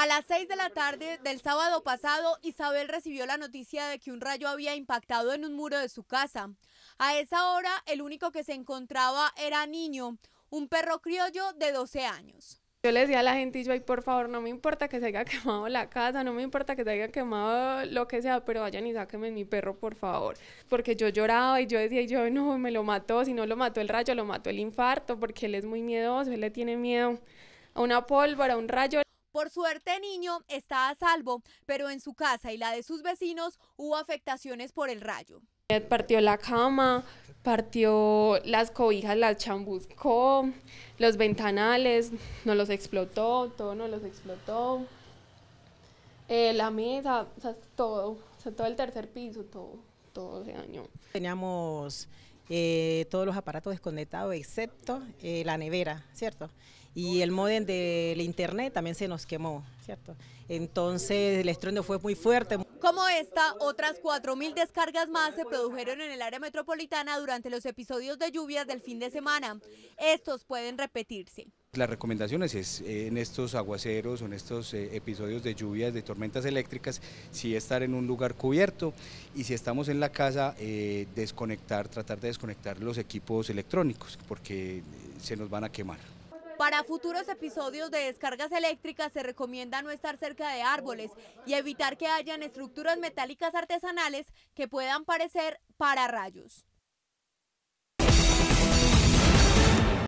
A las 6 de la tarde del sábado pasado, Isabel recibió la noticia de que un rayo había impactado en un muro de su casa. A esa hora, el único que se encontraba era Niño, un perro criollo de 12 años. Yo le decía a la gente, por favor, no me importa que se haya quemado la casa, no me importa que se haya quemado lo que sea, pero vayan y sáquenme mi perro, por favor. Porque yo lloraba y yo decía, yo, no, me lo mató, si no lo mató el rayo, lo mató el infarto, porque él es muy miedoso, él le tiene miedo a una pólvora, a un rayo. Por suerte, niño está a salvo, pero en su casa y la de sus vecinos hubo afectaciones por el rayo. Eh, partió la cama, partió las cobijas, las chambuscó, los ventanales, no los explotó, todo no los explotó. Eh, la mesa, todo, todo el tercer piso, todo, todo se dañó. Teníamos eh, todos los aparatos desconectados excepto eh, la nevera, ¿cierto? Y el modem del internet también se nos quemó, ¿cierto? Entonces el estruendo fue muy fuerte. Como esta, otras 4.000 descargas más se produjeron en el área metropolitana durante los episodios de lluvias del fin de semana. Estos pueden repetirse. Las recomendaciones es eh, en estos aguaceros o en estos eh, episodios de lluvias, de tormentas eléctricas, sí estar en un lugar cubierto y si estamos en la casa, eh, desconectar, tratar de desconectar los equipos electrónicos porque se nos van a quemar. Para futuros episodios de descargas eléctricas se recomienda no estar cerca de árboles y evitar que hayan estructuras metálicas artesanales que puedan parecer para rayos.